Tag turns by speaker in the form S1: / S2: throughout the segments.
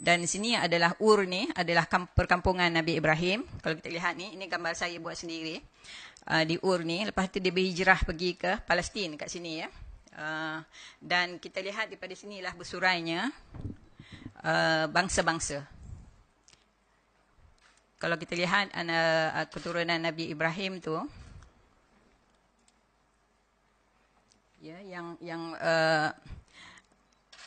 S1: Dan sini adalah Ur ni, adalah perkampungan Nabi Ibrahim. Kalau kita lihat ni, ini gambar saya buat sendiri. Uh, di Ur ni, lepas tu dia berhijrah pergi ke Palestin kat sini ya. Uh, dan kita lihat daripada sinilah bersurainya uh, bangsa-bangsa. Kalau kita lihat ana, keturunan Nabi Ibrahim tu, ya yang yang uh,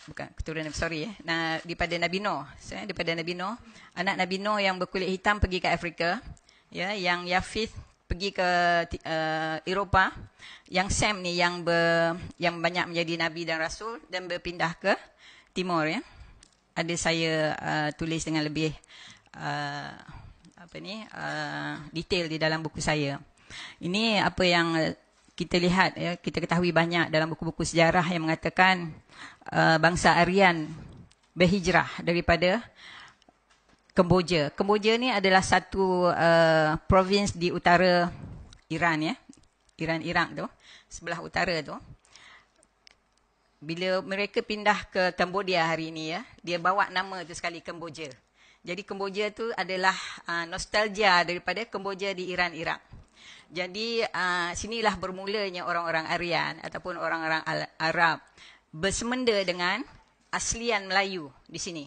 S1: bukan keturunan sorry eh nah daripada Nabi Noh saya eh, daripada Nabi Noh anak Nabi Noh yang berkulit hitam pergi ke Afrika ya yang Yafith pergi ke uh, Eropah yang Sam ni yang ber, yang banyak menjadi nabi dan rasul dan berpindah ke timur ya ada saya uh, tulis dengan lebih uh, apa ni uh, detail di dalam buku saya ini apa yang kita lihat ya kita ketahui banyak dalam buku-buku sejarah yang mengatakan uh, bangsa Aryan berhijrah daripada Kemboja. Kemboja ni adalah satu uh, province di utara Iran ya. Iran Iraq tu sebelah utara tu. Bila mereka pindah ke Kemboja hari ini ya, dia bawa nama tu sekali Kemboja. Jadi Kemboja tu adalah uh, nostalgia daripada Kemboja di Iran Iraq. Jadi uh, sinilah bermulanya orang-orang Aryan ataupun orang-orang Arab bersemenda dengan aslian Melayu di sini.